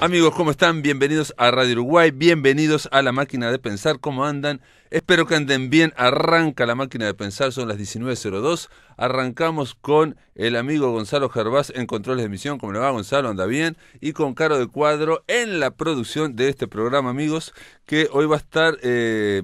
Amigos, ¿cómo están? Bienvenidos a Radio Uruguay, bienvenidos a la máquina de pensar, ¿cómo andan? Espero que anden bien, arranca la máquina de pensar, son las 19.02, arrancamos con el amigo Gonzalo Gervás en controles de emisión, ¿cómo le va Gonzalo? Anda bien, y con Caro de Cuadro en la producción de este programa, amigos, que hoy va a estar, eh,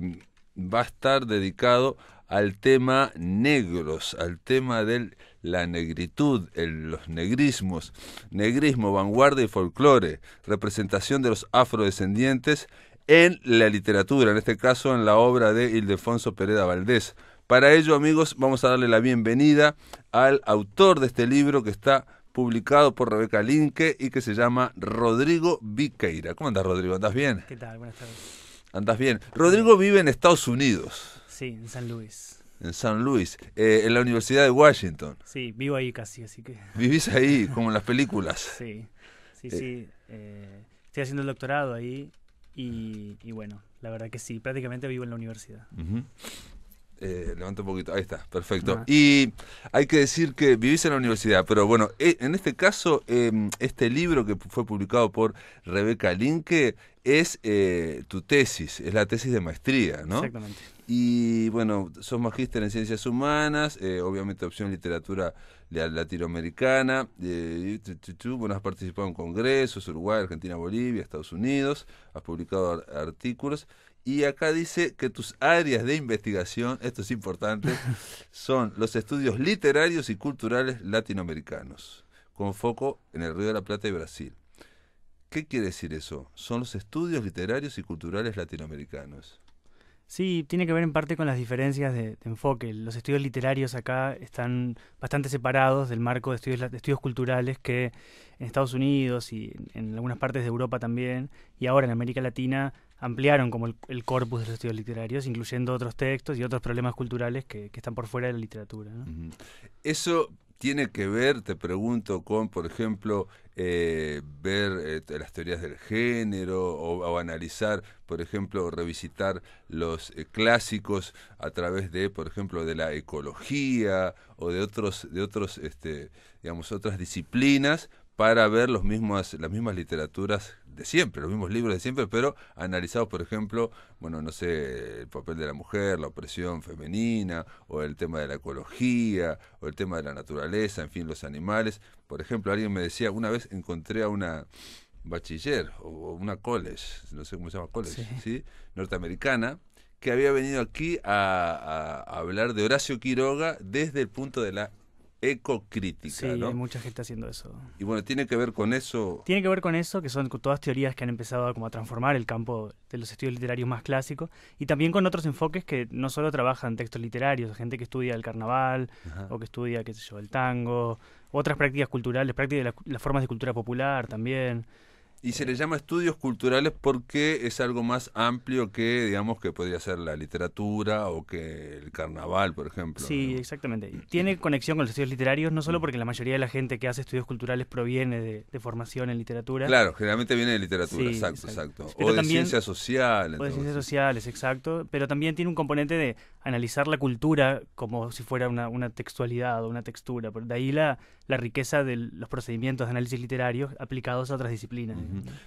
va a estar dedicado al tema negros, al tema del la negritud, los negrismos, negrismo, vanguardia y folclore, representación de los afrodescendientes en la literatura, en este caso en la obra de Ildefonso Pereda Valdés. Para ello, amigos, vamos a darle la bienvenida al autor de este libro que está publicado por Rebeca Linke y que se llama Rodrigo Viqueira. ¿Cómo andas, Rodrigo? ¿Andas bien? ¿Qué tal? Buenas tardes. ¿Andas bien? Rodrigo vive en Estados Unidos. Sí, en San Luis en San Luis, eh, en la Universidad de Washington. Sí, vivo ahí casi, así que... Vivís ahí, como en las películas. Sí, sí, eh. sí. Eh, estoy haciendo el doctorado ahí y, bueno, la verdad que sí, prácticamente vivo en la universidad. Levanto levanta un poquito, ahí está, perfecto. Y hay que decir que vivís en la universidad, pero bueno, en este caso, em, este libro que fue publicado por Rebeca Linke es tu tesis, es la tesis de maestría, ¿no? Exactamente. Y bueno, sos magíster en ciencias humanas, eh, obviamente opción literatura latinoamericana. Eh, bueno, has participado en congresos, Uruguay, Argentina, Bolivia, Estados Unidos, has publicado artículos. Y acá dice que tus áreas de investigación, esto es importante, son los estudios literarios y culturales latinoamericanos, con foco en el Río de la Plata y Brasil. ¿Qué quiere decir eso? Son los estudios literarios y culturales latinoamericanos. Sí, tiene que ver en parte con las diferencias de, enfoque. Los estudios literarios acá están bastante separados del marco de estudios, estudios culturales que en Estados Unidos y en algunas partes de Europa también, y ahora en América Latina, ampliaron como el, corpus de los estudios literarios, incluyendo otros textos y otros problemas culturales que, están por fuera de la literatura. Eso tiene que ver, te pregunto, con, por ejemplo, eh, ver eh, las teorías del género o, analizar, por ejemplo, revisitar los eh, clásicos a través de, por ejemplo, de la ecología o de otros, de otros, este, digamos, otras disciplinas para ver los mismos, las mismas literaturas de siempre, los mismos libros de siempre, pero analizados, por ejemplo, bueno, no sé, el papel de la mujer, la opresión femenina, o el tema de la ecología, o el tema de la naturaleza, en fin, los animales. Por ejemplo, alguien me decía, una vez encontré a una bachiller o una college, no sé cómo se llama college, ¿sí? norteamericana, que había venido aquí a hablar de Horacio Quiroga desde el punto de la eco Sí, ¿no? hay mucha gente haciendo eso. Y bueno, ¿tiene que ver con eso? Tiene que ver con eso, que son todas teorías que han empezado a, como a transformar el campo de los estudios literarios más clásicos, y también con otros enfoques que no solo trabajan textos literarios, gente que estudia el carnaval, o que estudia, qué sé yo, el tango, otras prácticas culturales, prácticas de las formas de cultura popular también. Y se le llama estudios culturales porque es algo más amplio que, digamos, que podría ser la literatura o que el carnaval, por ejemplo. Sí, exactamente. Mm. Tiene conexión con los estudios literarios, no solo mm. porque la mayoría de la gente que hace estudios culturales proviene de, formación en literatura. Claro, generalmente viene de literatura, exacto, exacto, O de ciencias sociales. O de ciencias sociales, exacto. Pero también tiene un componente de analizar la cultura como si fuera una, textualidad o una textura. por de ahí la, la riqueza de los procedimientos de análisis literarios aplicados a otras disciplinas.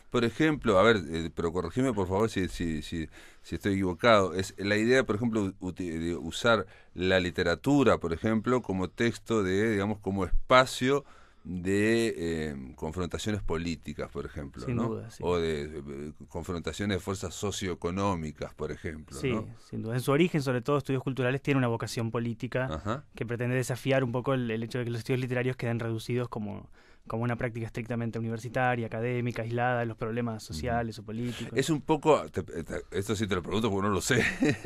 Por ejemplo, a ver, eh, pero corregime por favor si, si, si, si, estoy equivocado, es la idea, por ejemplo, de usar la literatura, por ejemplo, como texto de, digamos, como espacio de em, confrontaciones políticas, por ejemplo, sin duda, o de, confrontaciones de fuerzas socioeconómicas, por ejemplo. Sí, sin duda. En su origen, sobre todo, estudios culturales tiene una vocación política que pretende desafiar un poco el, el, hecho de que los estudios literarios queden reducidos como como una práctica estrictamente universitaria, académica, aislada de los problemas sociales o políticos. Es un poco, eh, esto sí te lo pregunto porque no lo sé,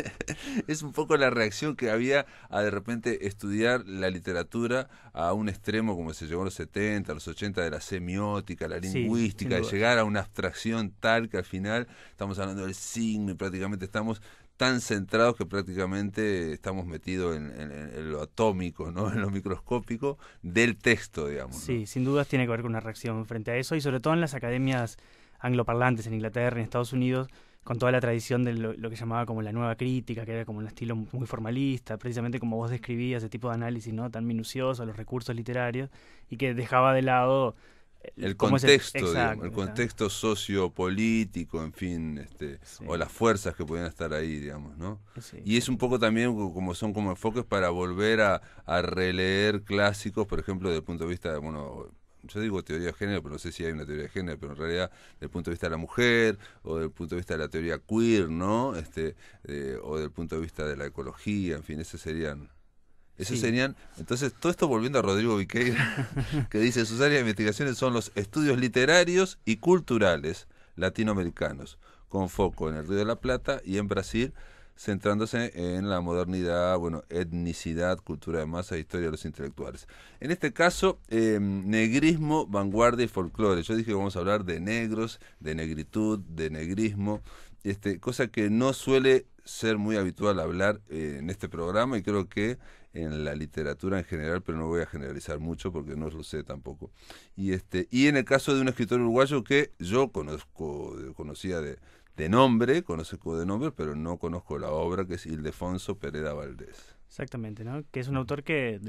es un poco la reacción que había a de repente estudiar la literatura a un extremo como se llegó a los 70, los 80 de la semiótica, la lingüística, de llegar a una abstracción tal que al final estamos hablando del signo y prácticamente estamos tan centrados que prácticamente estamos metidos en, lo atómico, ¿no? en lo microscópico del texto, digamos. Sí, sin dudas tiene que ver con una reacción frente a eso y sobre todo en las academias angloparlantes en Inglaterra, y en Estados Unidos, con toda la tradición de lo, que llamaba como la nueva crítica, que era como un estilo muy formalista, precisamente como vos describías, ese tipo de análisis ¿no? tan minucioso, los recursos literarios, y que dejaba de lado el contexto, el, contexto sociopolítico, en fin, este, o las fuerzas que pueden estar ahí, digamos, ¿no? y es un poco también como son como enfoques para volver a, releer clásicos, por ejemplo, desde el punto de vista de, bueno, yo digo teoría de género, pero no sé si hay una teoría de género, pero en realidad desde el punto de vista de la mujer, o desde el punto de vista de la teoría queer, ¿no? Este, eh, o desde el punto de vista de la ecología, en fin, esas serían entonces, todo esto volviendo a Rodrigo Viqueira, que dice, sus áreas de investigación son los estudios literarios y culturales latinoamericanos, con foco en el Río de la Plata y en Brasil, centrándose en la modernidad, bueno, etnicidad, cultura de masa, historia de los intelectuales. En este caso, em, negrismo, vanguardia y folclore. Yo dije que vamos a hablar de negros, de negritud, de negrismo, este, cosa que no suele ser muy habitual hablar eh, en este programa y creo que en la literatura en general, pero no voy a generalizar mucho porque no lo sé tampoco. Y este y en el caso de un escritor uruguayo que yo conozco eh, conocía de, de nombre, conozco de nombre, pero no conozco la obra que es Ildefonso Pereda Valdés. Exactamente, ¿no? Que es un autor que,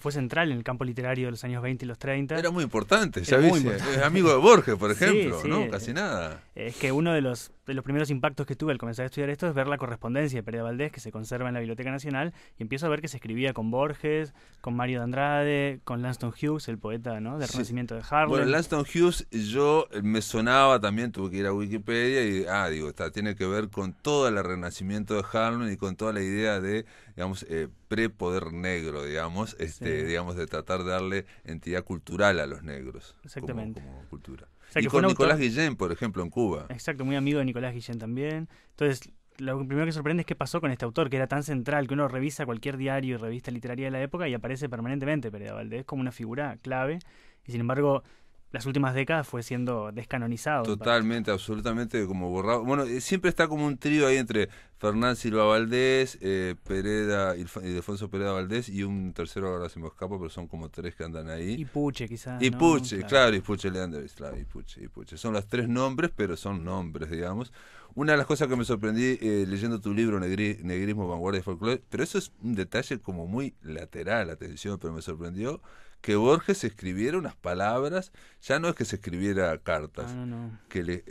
fue central en el campo literario de los años 20 y los 30. Era muy importante, ya viste, amigo de Borges, por ejemplo, ¿no? Casi nada. Es que uno de los de los primeros impactos que tuve al comenzar a estudiar esto es ver la correspondencia de Pereira Valdés que se conserva en la Biblioteca Nacional y empiezo a ver que se escribía con Borges, con Mario de Andrade, con Langston Hughes, el poeta ¿no? del Renacimiento de Harlem. Bueno, Langston Hughes yo eh, me sonaba también, tuve que ir a Wikipedia y, ah, digo, está, tiene que ver con todo el Renacimiento de Harlem y con toda la idea de, digamos, eh, prepoder negro, digamos, este, digamos, de tratar de darle entidad cultural a los negros. Exactamente. como cultura y con Nicolás Guillén, por ejemplo, en Cuba. Exacto, muy amigo de Nicolás Guillén también. Entonces, lo primero que sorprende es qué pasó con este autor, que era tan central, que uno revisa cualquier diario y revista literaria de la época y aparece permanentemente de Valdés como una figura clave. Y sin embargo, las últimas décadas fue siendo descanonizado. Totalmente, absolutamente como borrado. Bueno, eh, siempre está como un trío ahí entre Fernán Silva Valdés, eh, Pereda, Defonso Pereda Valdés y un tercero ahora se me escapa, pero son como tres que andan ahí. Y Puche quizás. Y Puche, claro. y Puche Leander, claro, y Puche, y Puche. Son los tres nombres, pero son nombres, digamos. Una de las cosas que me sorprendí eh, leyendo tu libro, Negrismo, Vanguardia y Folklore, pero eso es un detalle como muy lateral, atención, pero me sorprendió que Borges escribiera unas palabras, ya no es que se escribiera cartas, ah, que le,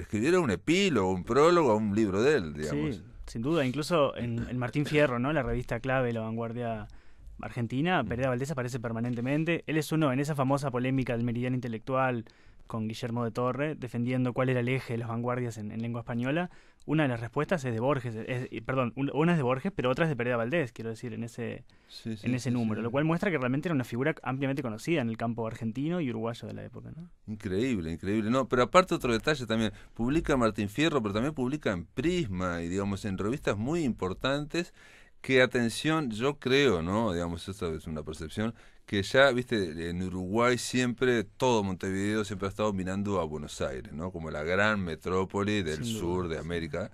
escribiera un epílogo, un prólogo a un libro de él, digamos. sin duda, incluso en, Martín Fierro, ¿no? La revista clave, La Vanguardia Argentina, mm. Pereda Valdés aparece permanentemente. Él es uno en esa famosa polémica del meridiano intelectual con Guillermo de Torre, defendiendo cuál era el eje de los vanguardias en, lengua española. Una de las respuestas es de Borges, perdón, una es de Borges, pero otra es de Pereda Valdés, quiero decir, en ese, en ese número, lo cual muestra que realmente era una figura ampliamente conocida en el campo argentino y uruguayo de la época. Increíble, increíble. No, pero aparte otro detalle también, publica Martín Fierro, pero también publica en Prisma y digamos en revistas muy importantes que atención, yo creo, ¿no? Digamos, esta es una percepción, que ya, viste, en Uruguay siempre, todo Montevideo siempre ha estado mirando a Buenos Aires, ¿no? Como la gran metrópoli del sur de América.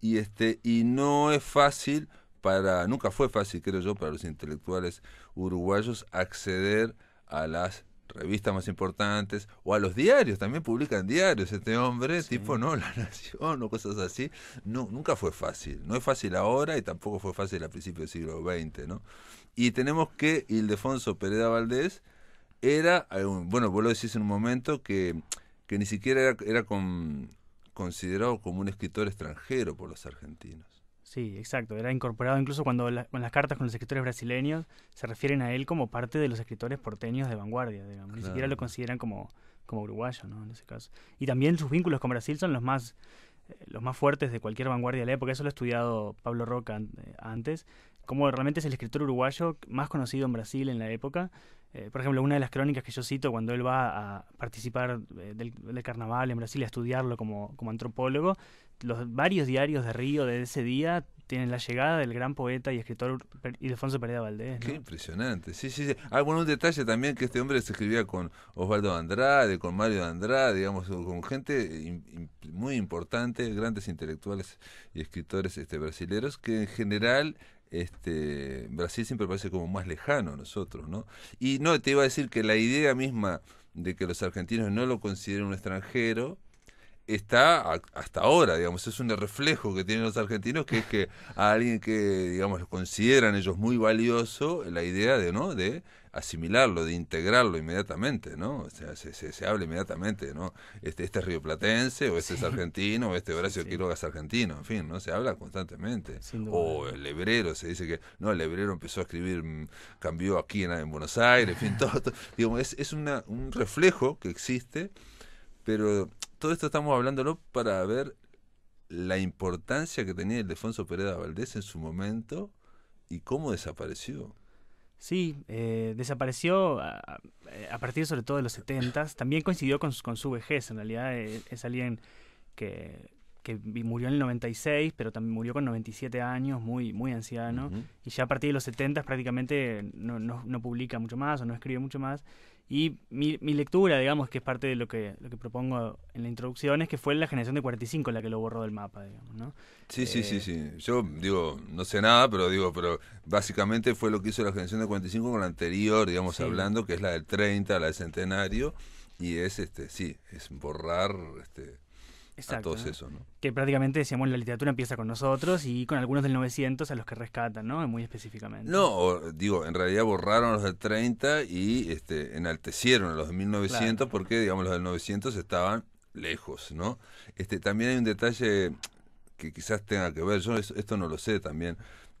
Y, este, y no es fácil para, nunca fue fácil, creo yo, para los intelectuales uruguayos acceder a las revistas más importantes o a los diarios, también publican diarios este hombre, tipo, no, La Nación o cosas así. No, nunca fue fácil, no es fácil ahora y tampoco fue fácil a principios del siglo XX, ¿no? Y tenemos que Ildefonso Pereda Valdés era, bueno, vos lo decís en un momento que, que ni siquiera era, era considerado como un escritor extranjero por los argentinos. Sí, exacto. Era incorporado incluso cuando las cartas con los escritores brasileños se refieren a él como parte de los escritores porteños de vanguardia, digamos. Ni siquiera lo consideran como, como uruguayo, ¿no? En ese caso. Y también sus vínculos con Brasil son los más eh, los más fuertes de cualquier vanguardia de la época. Eso lo ha estudiado Pablo Roca eh, antes como realmente es el escritor uruguayo más conocido en Brasil en la época. Eh, por ejemplo, una de las crónicas que yo cito cuando él va a participar eh, del, carnaval en Brasil, a estudiarlo como, como, antropólogo, los varios diarios de Río de ese día tienen la llegada del gran poeta y escritor Ildefonso Pereira Valdés. Qué impresionante, sí, sí, sí. Ah, bueno, un detalle también que este hombre se escribía con Osvaldo Andrade, con Mario Andrade, digamos, con gente muy importante, grandes intelectuales y escritores este, brasileros que en general este, Brasil siempre parece como más lejano a nosotros, ¿no? Y no, te iba a decir que la idea misma de que los argentinos no lo consideren un extranjero está hasta ahora, digamos, es un reflejo que tienen los argentinos, que es que a alguien que, digamos, consideran ellos muy valioso, la idea de, ¿no? De asimilarlo, de integrarlo inmediatamente, ¿no? O sea, se, se, habla inmediatamente, ¿no? Este, este es rioplatense, o este es argentino, o este Horacio Quiroga es argentino, en fin, ¿no? Se habla constantemente. O el hebrero, se dice que, no, el hebrero empezó a escribir, mm, cambió aquí en, Buenos Aires, en fin, todo. todo. es, es una, un reflejo que existe, pero todo esto estamos hablándolo para ver la importancia que tenía el Ildefonso Pereda Valdés en su momento y cómo desapareció. Sí, eh, desapareció eh, a, partir sobre todo de los 70. También coincidió con, su vejez. En realidad eh, es alguien que que murió en el 96, pero también murió con 97 años, muy, muy anciano, y ya a partir de los 70 prácticamente no, publica mucho más o no escribe mucho más. Y mi, lectura, digamos, que es parte de lo que, lo que propongo en la introducción, es que fue la generación de 45 la que lo borró del mapa, digamos, ¿no? Sí, sí, sí, eh, sí. Yo digo, no sé nada, pero digo, pero básicamente fue lo que hizo la generación de 45 con la anterior, digamos, hablando, que es la del 30, la del centenario, y es, este sí, es borrar... Este, Exacto, Que prácticamente, decíamos, la literatura empieza con nosotros y con algunos del 900 a los que rescatan, ¿no? Muy específicamente. No, digo, en realidad borraron los del 30 y este, enaltecieron a los de 1900 porque, digamos, los del 900 estaban lejos, ¿no? Este, también hay un detalle que quizás tenga que ver, yo esto no lo sé también,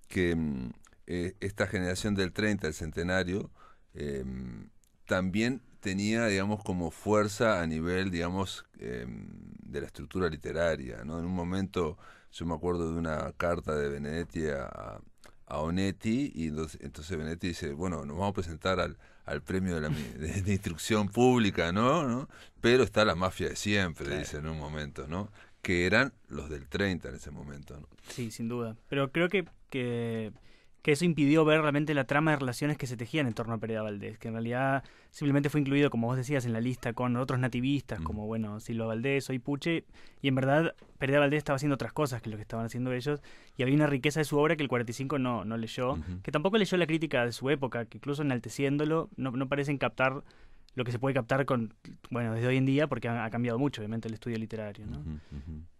que mm, eh, esta generación del 30, el centenario, em, también tenía, digamos, como fuerza a nivel, digamos, eh, de la estructura literaria. ¿no? En un momento yo me acuerdo de una carta de Benedetti a, a Onetti y entonces, entonces, Benedetti dice, bueno, nos vamos a presentar al, al premio de, la, instrucción pública, ¿no? Pero está la mafia de siempre, dice en un momento, ¿no? Que eran los del 30 en ese momento, ¿no? Sí, sin duda. Pero creo que, que eso impidió ver realmente la trama de relaciones que se tejían en torno a Pereda Valdés, que en realidad simplemente fue incluido, como vos decías, en la lista con otros nativistas, como, bueno, Silva Valdés, Soy Puche, y en verdad Pereda Valdés estaba haciendo otras cosas que lo que estaban haciendo ellos, y había una riqueza de su obra que el 45 no, no leyó, que tampoco leyó la crítica de su época, que incluso enalteciéndolo no, no parecen captar lo que se puede captar con bueno desde hoy en día porque ha, cambiado mucho obviamente el estudio literario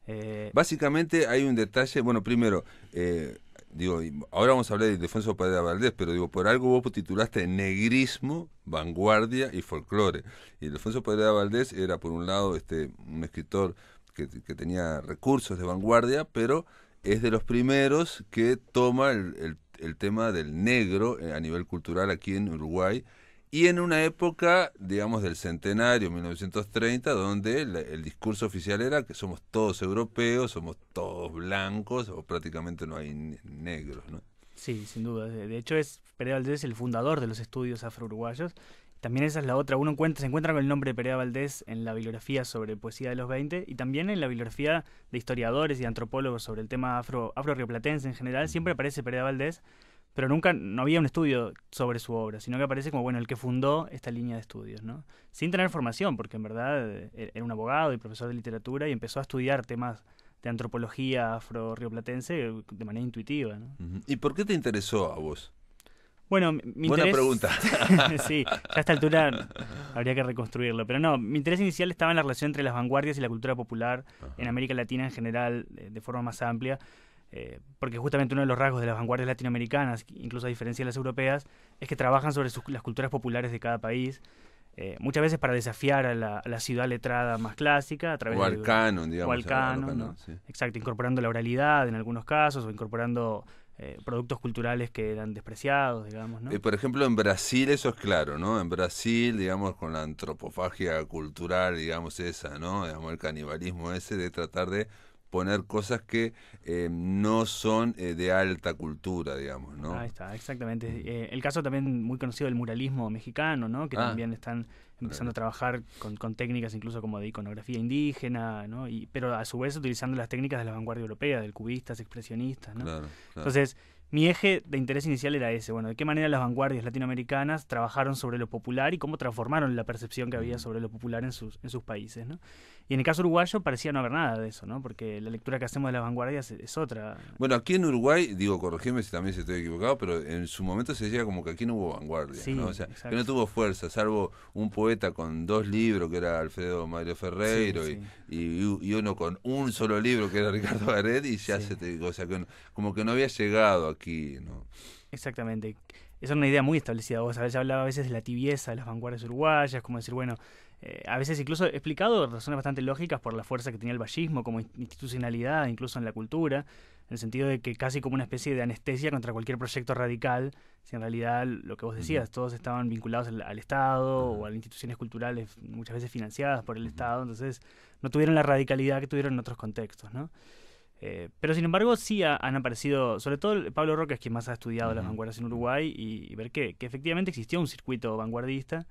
eh, básicamente hay un detalle bueno primero eh, digo, ahora vamos a hablar de Defenso Padre Valdés, pero digo, por algo vos titulaste Negrismo, Vanguardia y Folclore. Y Defenso Padre Valdés era, por un lado, este, un escritor que, tenía recursos de vanguardia, pero es de los primeros que toma el tema del negro eh, a nivel cultural aquí en Uruguay y en una época, digamos, del centenario, 1930, donde el, discurso oficial era que somos todos europeos, somos todos blancos, o prácticamente no hay negros, ¿no? Sí, sin duda. De hecho, es Perea Valdés el fundador de los estudios afro-uruguayos. También esa es la otra. Uno se encuentra con el nombre de Perea Valdés en la bibliografía sobre poesía de los 20 y también en la bibliografía de historiadores y antropólogos sobre el tema afro, rioplatense en general. Siempre aparece Perea Valdés pero nunca, no había un estudio sobre su obra, sino que aparece como, bueno, el que fundó esta línea de estudios, ¿no? Sin tener formación, porque en verdad eh, era un abogado y profesor de literatura y empezó a estudiar temas de antropología afro-rioplatense eh, de manera intuitiva, ¿Y por qué te interesó a vos? Bueno, mi Buena pregunta. sí, a esta altura habría que reconstruirlo. Pero no, mi interés inicial estaba en la relación entre las vanguardias y la cultura popular en América Latina en general, eh, de forma más amplia. Eh, porque justamente uno de los rasgos de las vanguardias latinoamericanas, incluso a diferencia de las europeas, es que trabajan sobre las culturas populares de cada país, eh, muchas veces para desafiar a la, ciudad letrada más clásica a través o al canon, digamos. exacto, incorporando la oralidad en algunos casos o incorporando eh, productos culturales que eran despreciados, digamos, ¿no? por ejemplo, en Brasil eso es claro, ¿no? En Brasil, digamos, con la antropofagia cultural, digamos, esa, ¿no? Digamos, el canibalismo ese de tratar de poner cosas que eh, no son eh, de alta cultura, digamos, ¿no? Ahí está, exactamente. Eh, el caso también muy conocido del muralismo mexicano, ¿no? Que ah. también están empezando a trabajar con, técnicas incluso como de iconografía indígena, ¿no? Y, pero a su vez utilizando las técnicas de la vanguardia europea, del cubista, expresionista, ¿no? Entonces, mi eje de interés inicial era ese, bueno, de qué manera las vanguardias latinoamericanas trabajaron sobre lo popular y cómo transformaron la percepción que había mm. sobre lo popular en sus, en sus países, ¿no? Y en el caso uruguayo parecía no haber nada de eso, ¿no? Porque la lectura que hacemos de las vanguardias es, otra. Bueno, aquí en Uruguay, digo, corregime si también estoy equivocado, pero en su momento se decía como que aquí no hubo vanguardia, ¿no? O sea, que no tuvo fuerza, salvo un poeta con dos libros, que era Alfredo Mario Ferreiro, y, Y, uno con un solo libro, que era Ricardo Barret, y ya se te o sea, que, como que no había llegado aquí, ¿no? Exactamente. Esa es una idea muy establecida. Vos ya hablaba a veces de la tibieza de las vanguardias uruguayas, como decir, bueno, eh, a veces incluso explicado razones bastante lógicas por la fuerza que tenía el vallismo como institucionalidad, incluso en la cultura, en el sentido de que casi como una especie de anestesia contra cualquier proyecto radical, si en realidad lo que vos decías, todos estaban vinculados al, Estado o a instituciones culturales muchas veces financiadas por el Estado, entonces no tuvieron la radicalidad que tuvieron en otros contextos, ¿no? Eh, pero sin embargo sí han aparecido, sobre todo Pablo Roque es quien más ha estudiado las vanguardias en Uruguay y, ver que, que, efectivamente existió un circuito vanguardista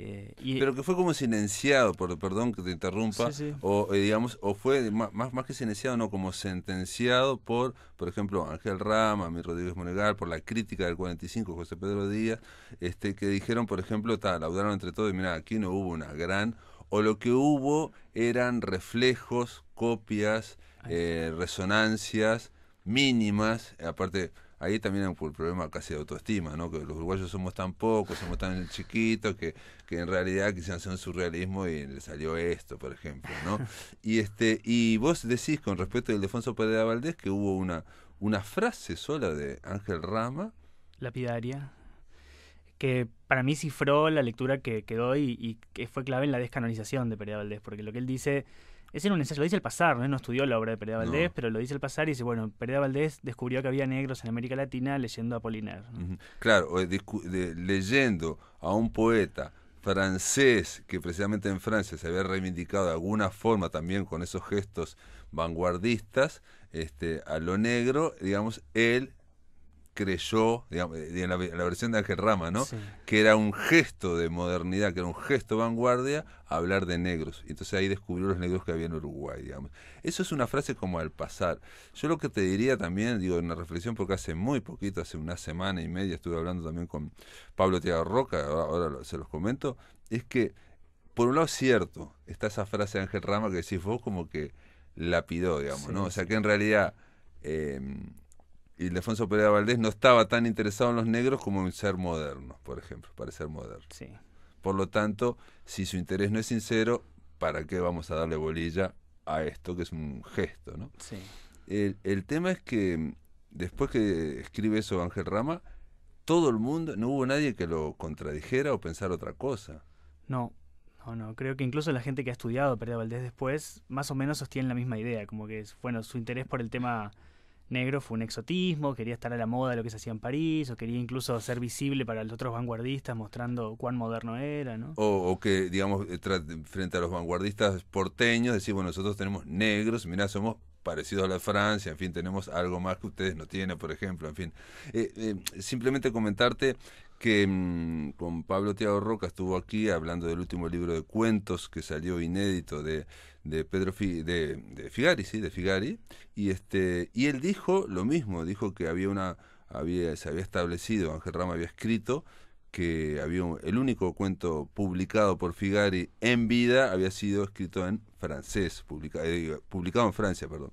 eh, Pero que fue como silenciado, por, perdón que te interrumpa, o eh, digamos, o fue más, más que silenciado, no, como sentenciado por, por ejemplo, Ángel Rama, mi Rodríguez Monegal, por la crítica del 45, José Pedro Díaz, este, que dijeron, por ejemplo, ta, laudaron entre todos y mira, aquí no hubo una gran, o lo que hubo eran reflejos, copias, eh, resonancias mínimas, aparte ahí también hay un problema casi de autoestima, ¿no? Que los uruguayos somos tan pocos, somos tan chiquitos, que, que en realidad quizás hacer un surrealismo y le salió esto, por ejemplo, ¿no? Y, este, y vos decís con respecto a defonso Pereira Valdés que hubo una, una frase sola de Ángel Rama. Lapidaria que para mí cifró la lectura que, doy y, que fue clave en la descanonización de Pereira Valdés, porque lo que él dice es en un ensayo, lo dice el pasar, ¿no? no estudió la obra de Pereda Valdés, pero lo dice el pasar y dice, bueno, Pereda Valdés descubrió que había negros en América Latina leyendo a Poliner. Claro, leyendo a un poeta francés que precisamente en Francia se había reivindicado de alguna forma también con esos gestos vanguardistas este, a lo negro, digamos, él creyó, digamos, en la, versión de Ángel Rama, ¿no? Que era un gesto de modernidad, que era un gesto vanguardia hablar de negros. Entonces ahí descubrió los negros que había en Uruguay, digamos. Eso es una frase como al pasar. Yo lo que te diría también, digo, en una reflexión, porque hace muy poquito, hace una semana y media, estuve hablando también con Pablo Tiago Roca, ahora, se los comento, es que, por un lado, es cierto, está esa frase de Ángel Rama que decís vos como que lapidó, digamos, ¿no? O sea que en realidad... Em, y Lefonso Pereira Valdés no estaba tan interesado en los negros como en ser moderno, por ejemplo, para ser moderno. Sí. Por lo tanto, si su interés no es sincero, ¿para qué vamos a darle bolilla a esto, que es un gesto? ¿no? Sí. El, tema es que mm, después que escribe eso Ángel Rama, todo el mundo, no hubo nadie que lo contradijera o pensara otra cosa. No, no, no. Creo que incluso la gente que ha estudiado Pereira Valdés después, más o menos sostiene la misma idea, como que, bueno, su interés por el tema negro fue un exotismo, quería estar a la moda de lo que se hacía en París, o quería incluso ser visible para los otros vanguardistas mostrando cuán moderno era, ¿no? O, que, digamos, eh, frente a los vanguardistas porteños, decir, bueno, nosotros tenemos negros, mirá, somos parecidos a la Francia, en fin, tenemos algo más que ustedes no tienen, por ejemplo, en fin. Eh, eh, simplemente comentarte que mm, con Pablo Tiago Roca estuvo aquí hablando del último libro de cuentos que salió inédito de de Pedro de, Figari, sí, de Figari, y este y él dijo lo mismo, dijo que había una había se había establecido, Ángel Rama había escrito que había el único cuento publicado por Figari en vida había sido escrito en francés, eh, publicado en Francia, perdón,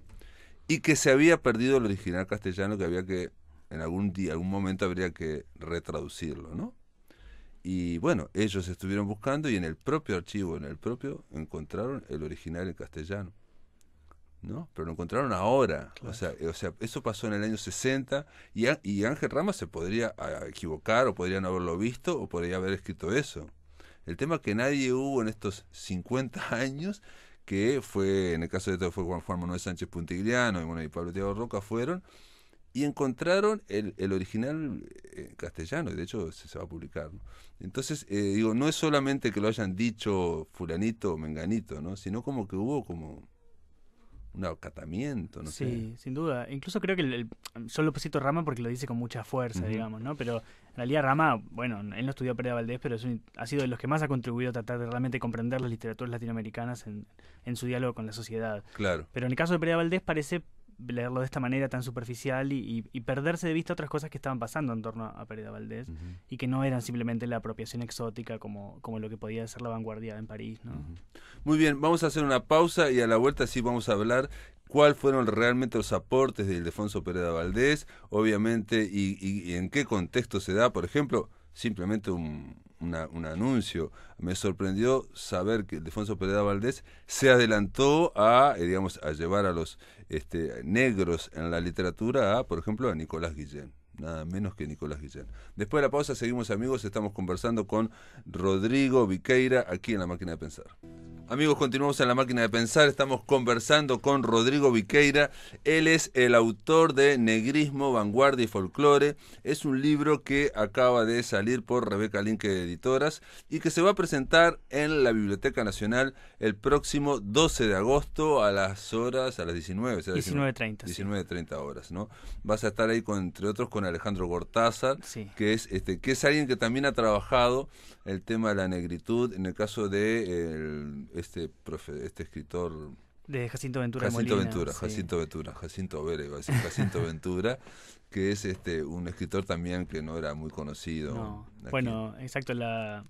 y que se había perdido el original castellano que había que en algún día, algún momento habría que retraducirlo, ¿no? Y bueno, ellos estuvieron buscando y en el propio archivo, en el propio, encontraron el original en castellano. ¿no? Pero lo encontraron ahora. O, sea, o, sea, eso pasó en el año 60 y, Ángel Rama se podría ah, equivocar o podría no haberlo visto o podría haber escrito eso. El tema que nadie hubo en estos 50 años, que fue, en el caso de todo fue Juan, Juan Manuel Sánchez Puntigliano y, bueno, y Pablo Tiago Roca, fueron y encontraron el, el original castellano, y de hecho se, va a publicar. Entonces, eh, digo, no es solamente que lo hayan dicho fulanito o menganito, ¿no? sino como que hubo como un acatamiento, no sí, sé. Sí, sin duda. Incluso creo que el, yo lo posito Rama porque lo dice con mucha fuerza, digamos, ¿no? Pero en realidad Rama, bueno, él no estudió Perea Valdés, pero ha sido de los que más ha contribuido a tratar de realmente comprender las literaturas latinoamericanas en, su diálogo con la sociedad. Claro. Pero en el caso de Perea Valdés parece leerlo de esta manera tan superficial y, perderse de vista otras cosas que estaban pasando en torno a Pereda Valdés y que no eran simplemente la apropiación exótica como, lo que podía ser la vanguardia en París. Muy bien, vamos a hacer una pausa y a la vuelta sí vamos a hablar cuáles fueron realmente los aportes de Defonso Pereda Valdés, obviamente, y, en qué contexto se da, por ejemplo, simplemente un, anuncio. Me sorprendió saber que Defonso Pereda Valdés se adelantó a, eh, digamos, a llevar a los este, negros en la literatura a, por ejemplo, a Nicolás Guillén nada menos que Nicolás Guillén. Después de la pausa seguimos amigos, estamos conversando con Rodrigo Viqueira aquí en la máquina de pensar. Amigos, continuamos en la máquina de pensar, estamos conversando con Rodrigo Viqueira, él es el autor de Negrismo, Vanguardia y Folclore, es un libro que acaba de salir por Rebeca Linke de Editoras y que se va a presentar en la Biblioteca Nacional el próximo 12 de agosto a las horas, a las 19, 19.30 19.30 horas, ¿no? Vas a estar ahí entre otros con Alejandro Gortázar, que, es, este, que es alguien que también ha trabajado el tema de la negritud, en el caso de este, este escritor... De Jacinto Ventura. Jacinto Ventura, Jacinto Ventura, Jacinto Vélez, Jacinto Ventura, que es este un escritor también que no era muy conocido. Bueno, exacto, la,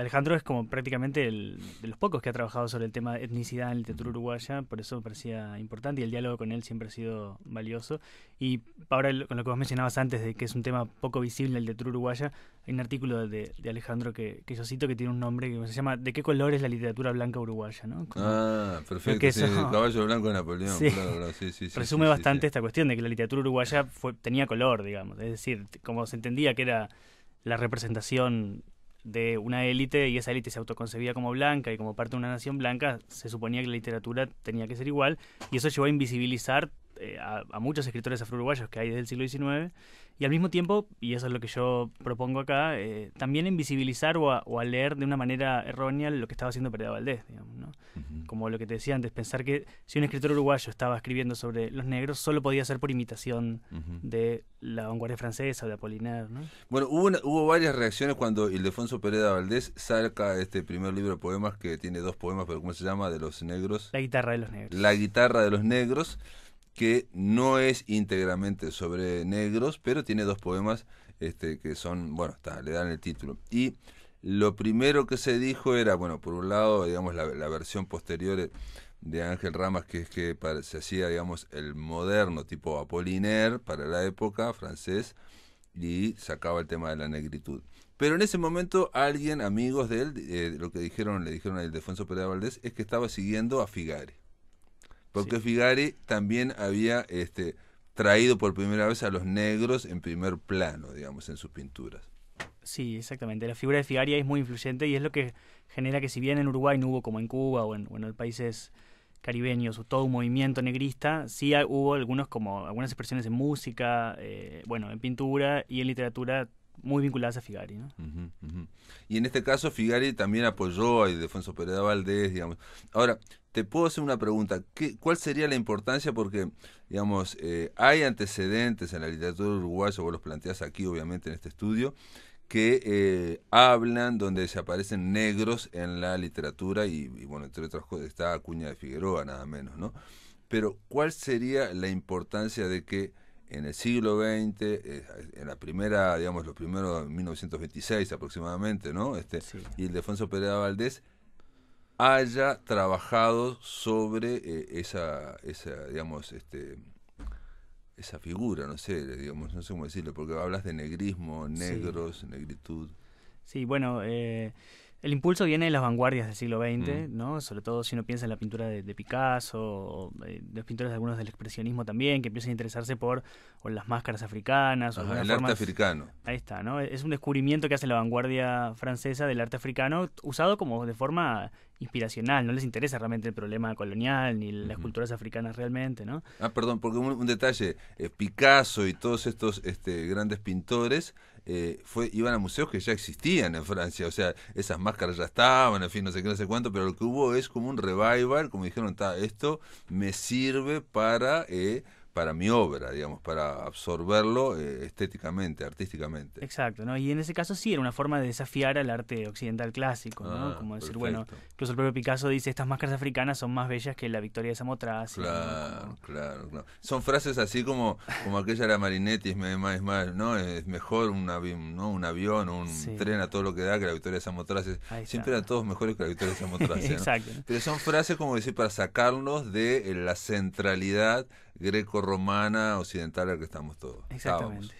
Alejandro es como prácticamente de los pocos que ha trabajado sobre el tema de etnicidad en la literatura uruguaya, por eso me parecía importante y el diálogo con él siempre ha sido valioso. Y ahora con lo que vos mencionabas antes de que es un tema poco visible en la literatura uruguaya, hay un artículo de, Alejandro que, yo cito que tiene un nombre que se llama ¿De qué color es la literatura blanca uruguaya? ah, perfecto, el caballo blanco de Napoleón, claro, sí, sí, Resume bastante esta cuestión de que la literatura uruguaya tenía color, digamos, es decir, como se entendía que era la representación de una élite y esa élite se autoconcebía como blanca y como parte de una nación blanca, se suponía que la literatura tenía que ser igual y eso llevó a invisibilizar eh, a, muchos escritores afro-uruguayos que hay desde el siglo XIX, y al mismo tiempo, y eso es lo que yo propongo acá, eh, también invisibilizar o a, leer de una manera errónea lo que estaba haciendo Pereda Valdés, ¿no? Como lo que te decía antes, pensar que si un escritor uruguayo estaba escribiendo sobre los negros, solo podía ser por imitación de la vanguardia francesa o de Apollinaire ¿no? Bueno, hubo, hubo varias reacciones cuando Ildefonso Pereda Valdés saca este primer libro de poemas que tiene dos poemas, pero ¿cómo se llama? De los negros. La guitarra de los negros. La guitarra de los negros que no es íntegramente sobre negros, pero tiene dos poemas este, que son, bueno, está, le dan el título. Y lo primero que se dijo era, bueno, por un lado, digamos, la, versión posterior de Ángel Ramas, que es que se hacía, digamos, el moderno tipo Apollinaire para la época francés, y sacaba el tema de la negritud. Pero en ese momento alguien, amigos de él, eh, lo que dijeron, le dijeron a Ildefonso Pereira Valdés es que estaba siguiendo a Figari porque Figari también había este, traído por primera vez a los negros en primer plano, digamos, en sus pinturas. Sí, exactamente. La figura de Figari es muy influyente y es lo que genera que si bien en Uruguay no hubo como en Cuba o en, países caribeños o todo un movimiento negrista, sí hubo algunos como algunas expresiones en música, eh, bueno, en pintura y en literatura muy vinculadas a Figari. Y en este caso Figari también apoyó a Ildefonso Pereda Valdés, digamos. Ahora, te puedo hacer una pregunta. ¿Qué, ¿Cuál sería la importancia? Porque, digamos, eh, hay antecedentes en la literatura uruguaya, vos los planteás aquí, obviamente, en este estudio, que eh, hablan donde se aparecen negros en la literatura y, bueno, entre otras cosas, está Acuña de Figueroa, nada menos, ¿no? Pero, ¿cuál sería la importancia de que en el siglo XX, eh, en la primera, digamos, los primeros 1926 aproximadamente, ¿no? Este, sí. Y Ildefonso Pereira Valdés haya trabajado sobre eh, esa, esa, digamos, este, esa figura, no sé, digamos, no sé cómo decirlo, porque hablas de negrismo, negros, negritud. Sí, bueno, eh, el impulso viene de las vanguardias del siglo XX, mm. ¿no? Sobre todo si uno piensa en la pintura de, Picasso, eh, de, los pintores algunos del expresionismo también, que empiezan a interesarse por las máscaras africanas. el arte africano. Ahí está, ¿no? Es un descubrimiento que hace la vanguardia francesa del arte africano, usado como de forma inspiracional. No les interesa realmente el problema colonial ni las culturas africanas realmente, ¿no? Ah, perdón, porque un, detalle. Eh, Picasso y todos estos este, grandes pintores eh, fue, iban a museos que ya existían en Francia, o sea, esas máscaras ya estaban, en fin, no sé qué, no sé cuánto, pero lo que hubo es como un revival, como dijeron, está, esto me sirve para eh, para mi obra, digamos, para absorberlo eh, estéticamente, artísticamente. Exacto, ¿no? Y en ese caso sí era una forma de desafiar al arte occidental clásico, ¿no? Ah, como decir, bueno, incluso el propio Picasso dice, estas máscaras africanas son más bellas que la victoria de Samotracia. Claro, claro, Son frases así como, como aquella de la Marinetti, es más, ¿no? Es mejor un avión, un avión un tren a todo lo que da que la victoria de Samotracia. Siempre eran todos mejores que la victoria de Samotracia. Exacto. Pero son frases como decir para sacarlos de eh, la centralidad greco romana occidental al que estamos todos. Exactamente.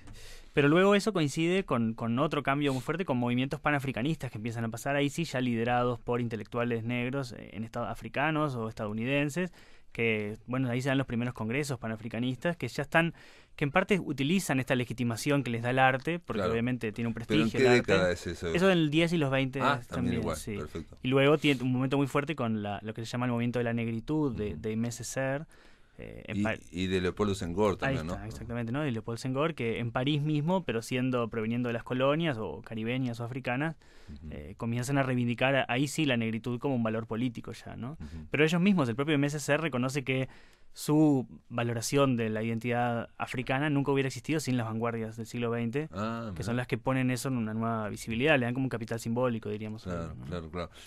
Pero luego eso coincide con, otro cambio muy fuerte, con movimientos panafricanistas que empiezan a pasar ahí sí, ya liderados por intelectuales negros eh, en estados africanos o estadounidenses, que bueno, ahí se dan los primeros congresos panafricanistas que ya están, que en parte utilizan esta legitimación que les da el arte, porque obviamente tiene un prestigio. el eso? del 10 y los 20 ah, también, Y luego tiene un momento muy fuerte con lo que se llama el movimiento de la negritud de, uh eh, y, de Leopoldo Senghor también, Exactamente, ¿no? De Leopoldo Senghor, que en París mismo, pero siendo proveniendo de las colonias o caribeñas o africanas, eh, comienzan a reivindicar ahí sí la negritud como un valor político ya, ¿no? Pero ellos mismos, el propio MSC reconoce que su valoración de la identidad africana nunca hubiera existido sin las vanguardias del siglo XX, ah, que son las que ponen eso en una nueva visibilidad, le dan como un capital simbólico, diríamos.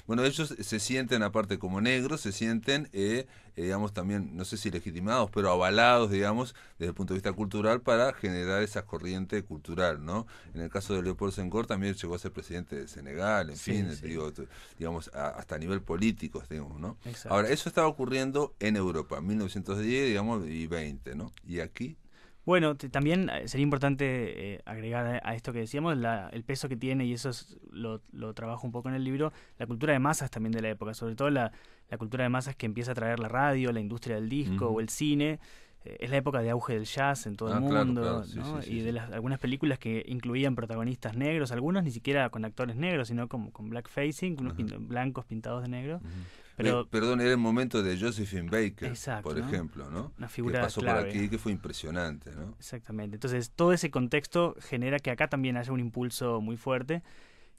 Bueno, ellos se sienten, aparte como negros, se sienten, eh, eh, digamos, también, no sé si legitimados, pero avalados, digamos, desde el punto de vista cultural para generar esa corriente cultural, ¿no? En el caso de Leopoldo Senghor también llegó a ser presidente de Senegal, en fin, digamos, hasta a nivel político, digamos, ¿no? Ahora, eso estaba ocurriendo en Europa, en 1910 10, digamos, y 20, ¿no? Y aquí... Bueno, también eh, sería importante eh, agregar a esto que decíamos el peso que tiene, y eso es, lo, trabajo un poco en el libro, la cultura de masas también de la época, sobre todo la, cultura de masas que empieza a traer la radio, la industria del disco o el cine. Eh, es la época de auge del jazz en todo el ah, mundo y de las, algunas películas que incluían protagonistas negros, algunos ni siquiera con actores negros, sino como, con black facing, unos blancos pintados de negro perdón, era el momento de Josephine Baker, por ejemplo, ¿no? Una figura que pasó por aquí que fue impresionante, ¿no? Exactamente. Entonces, todo ese contexto genera que acá también haya un impulso muy fuerte,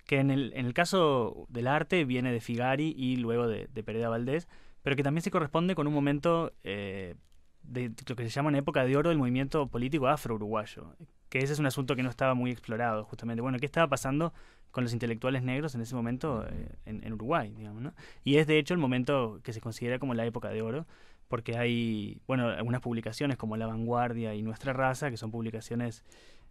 que en el, en el caso del arte viene de Figari y luego de, de Pereda Valdés, pero que también se corresponde con un momento eh, de lo que se llama una época de oro del movimiento político afro-uruguayo, que ese es un asunto que no estaba muy explorado, justamente. Bueno, ¿qué estaba pasando con los intelectuales negros en ese momento eh, en, Uruguay, digamos, ¿no? Y es de hecho el momento que se considera como la época de oro, porque hay, bueno, algunas publicaciones como La Vanguardia y Nuestra Raza, que son publicaciones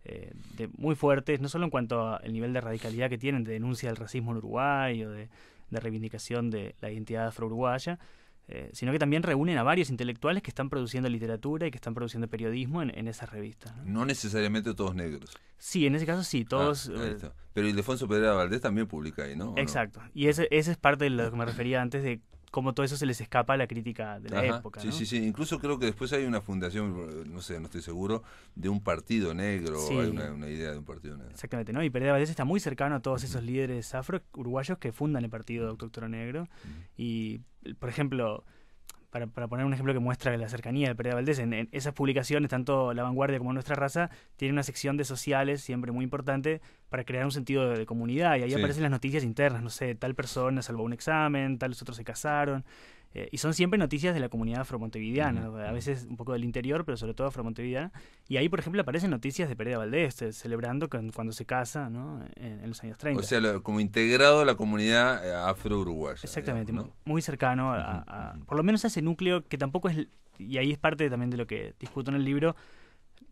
eh, muy fuertes, no solo en cuanto al nivel de radicalidad que tienen, de denuncia del racismo en Uruguay o de, de reivindicación de la identidad afro-uruguaya, eh, sino que también reúnen a varios intelectuales que están produciendo literatura y que están produciendo periodismo en, esa revista. ¿no? necesariamente todos negros. Sí, en ese caso sí, ah, todos... Eh, Pero Ildefonso Valdés también publica ahí, ¿no? Exacto. Y ese, ese es parte de lo que me refería antes de como todo eso se les escapa a la crítica de la época. Sí, sí, sí. Incluso creo que después hay una fundación, no sé, no estoy seguro, de un partido negro. hay una, idea de un partido negro. Exactamente, ¿no? Y Pereira Valdés está muy cercano a todos esos líderes afro-uruguayos que fundan el partido Doctor Negro. Y, por ejemplo, para, para, poner un ejemplo que muestra la cercanía de Pereda Valdés, en, en, esas publicaciones, tanto La Vanguardia como Nuestra Raza, tienen una sección de sociales siempre muy importante para crear un sentido de, comunidad. Y ahí aparecen las noticias internas, no sé, tal persona salvó un examen, los otros se casaron. Eh, y son siempre noticias de la comunidad afromontevideana, a veces un poco del interior, pero sobre todo afromontevideana. Y ahí, por ejemplo, aparecen noticias de Pereira Valdés, eh, celebrando cuando se casa ¿no? en, los años 30. O sea, como integrado a la comunidad eh, afro-uruguaya. Exactamente, muy cercano a, a, por lo menos a ese núcleo que tampoco es, y ahí es parte también de lo que discuto en el libro,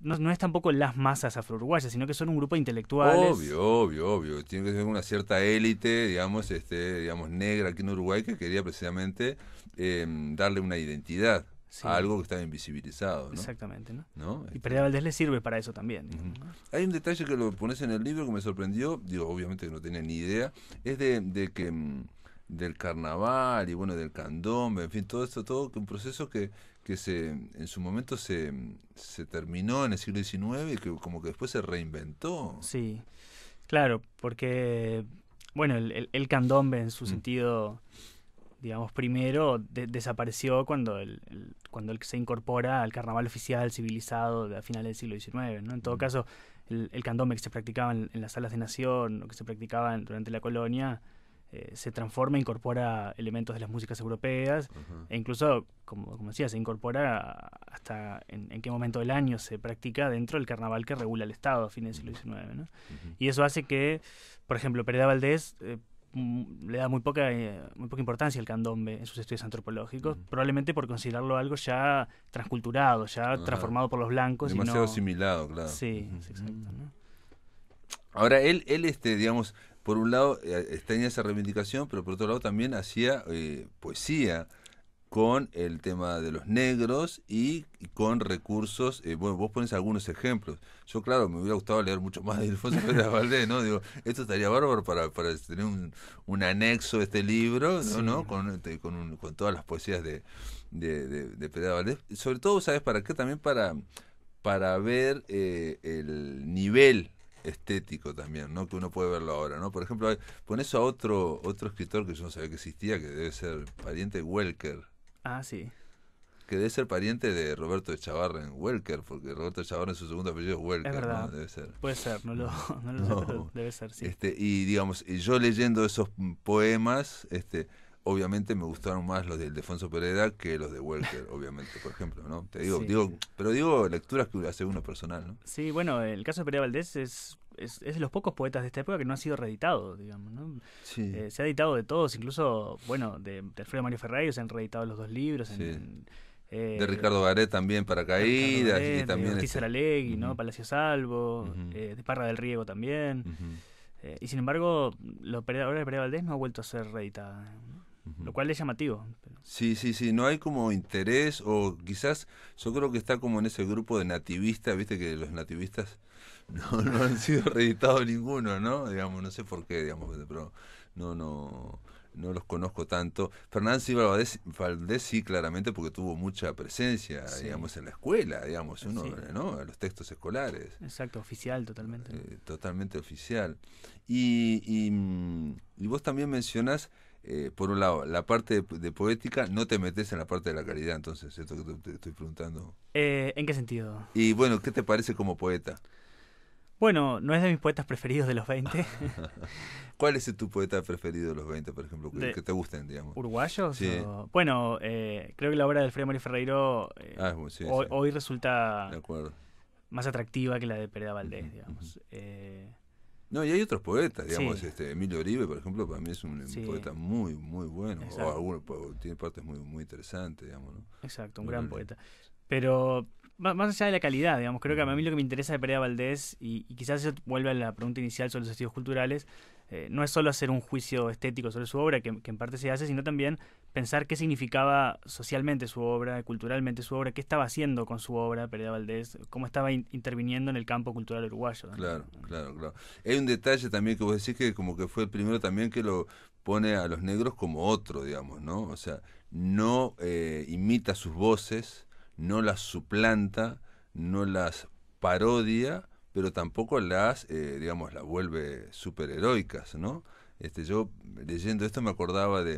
no, es tampoco las masas afro-uruguayas, sino que son un grupo de intelectuales. Obvio, obvio, obvio. Tiene que ser una cierta élite, digamos, este, digamos, negra aquí en Uruguay que quería precisamente em, darle una identidad a algo que estaba invisibilizado. Exactamente, ¿no? Y Pereira este, Valdés le sirve para eso también. Hay un detalle que lo pones en el libro que me sorprendió, digo, obviamente que no tenía ni idea, es de, de que mm, del carnaval y bueno del candombe, en fin, todo esto, todo un proceso que, que se, en su momento se, se terminó en el siglo XIX y que como que después se reinventó. Sí, claro, porque, bueno, el, candombe en su mm. sentido, digamos, primero desapareció cuando, el, el, se incorpora al carnaval oficial civilizado de a finales del siglo XIX, ¿no? En todo mm. caso, el, candombe que se practicaba en, en, las salas de nación o que se practicaba durante la colonia, eh, se transforma, incorpora elementos de las músicas europeas, e incluso, como, decía, se incorpora hasta en, qué momento del año se practica dentro del carnaval que regula el Estado a fines del siglo XIX. Y eso hace que, por ejemplo, Pereda Valdés eh, mm, le da muy poca, eh, muy poca importancia al candombe en sus estudios antropológicos, probablemente por considerarlo algo ya transculturado, ya transformado por los blancos. Demasiado asimilado, claro. Sí, exacto. Ahora, él, él este, digamos, por un lado eh, tenía esa reivindicación, pero por otro lado también hacía eh, poesía con el tema de los negros y con recursos, eh, bueno, vos pones algunos ejemplos. Yo, claro, me hubiera gustado leer mucho más de Ilfonso Pérez Valdés, ¿no? Digo, esto estaría bárbaro para, tener un, anexo de este libro, ¿no? Este, con, todas las poesías de, de, de, Valdés. Sobre todo, ¿sabes para qué? También para, para ver el nivel estético también, ¿no? Que uno puede verlo ahora, ¿no? Por ejemplo, pones a otro, otro escritor que yo no sabía que existía, que debe ser pariente de Welker. Ah, sí. Que debe ser pariente de Roberto Chavarren Welker, porque Roberto Echavarren su segundo apellido es Welker, Debe ser. Puede ser, no lo, no sé, debe ser, sí. Este, y digamos, yo leyendo esos poemas, este, obviamente me gustaron más los de defonso Pereira que los de Welker, obviamente, por ejemplo, ¿no? Te digo, digo, pero digo lecturas que hace uno personal, ¿no? Sí, bueno, el caso de Pereira Valdés es, es, es de los pocos poetas de esta época que no ha sido reeditado, digamos, ¿no? Eh, se ha editado de todos, incluso, bueno, de, Alfredo Mario Ferreira se han reeditado los dos libros, de eh, Ricardo Barret también, Paracaídas, y también... De este... Alegui, ¿no? Palacio Salvo, eh, de Parra del Riego también... y sin embargo, la obra de Pereira Valdés no ha vuelto a ser reeditada lo cual es llamativo. Sí, sí, sí, no hay como interés o quizás yo creo que está como en ese grupo de nativistas, viste que los nativistas no, han sido reeditados ninguno, ¿no? Digamos, no sé por qué, digamos, pero no, no no los conozco tanto. Fernández Silva Valdés, sí, claramente, porque tuvo mucha presencia, digamos, en la escuela, digamos, uno, ¿no? los textos escolares. Exacto, oficial totalmente. Eh, totalmente oficial. Y, y, mm, y, vos también mencionás eh, por un lado, la parte de, poética, no te metes en la parte de la caridad, entonces, esto que te, estoy preguntando. Eh, ¿En qué sentido? Y bueno, ¿qué te parece como poeta? Bueno, no es de mis poetas preferidos de los 20. ¿Cuál es tu poeta preferido de los 20, por ejemplo? Que, te gusten, digamos. ¿Uruguayos? Sí. Bueno, eh, creo que la obra de Alfredo María Ferreiro ah, hoy, resulta más atractiva que la de Pereda Valdés, digamos. No, y hay otros poetas, digamos, este, Emilio Oribe, por ejemplo, para mí es un poeta muy, muy bueno, o alguno, tiene partes muy, muy interesantes, digamos, ¿no? Exacto, un gran poeta. Pero más allá de la calidad, digamos, creo que a mí mm. lo que me interesa de Perea Valdés, y, quizás eso vuelve a la pregunta inicial sobre los estudios culturales, eh, no es solo hacer un juicio estético sobre su obra, que, en parte se hace, sino también pensar qué significaba socialmente su obra, culturalmente su obra, qué estaba haciendo con su obra Perea Valdés, cómo estaba interviniendo en el campo cultural uruguayo. Claro, claro, claro. Hay un detalle también que vos decís que como que fue el primero también que lo pone a los negros como otro, digamos, ¿no? O sea, no eh, imita sus voces, no las suplanta, no las parodia, pero tampoco las, eh, digamos, las vuelve superheroicas, ¿no? Este, yo leyendo esto me acordaba de,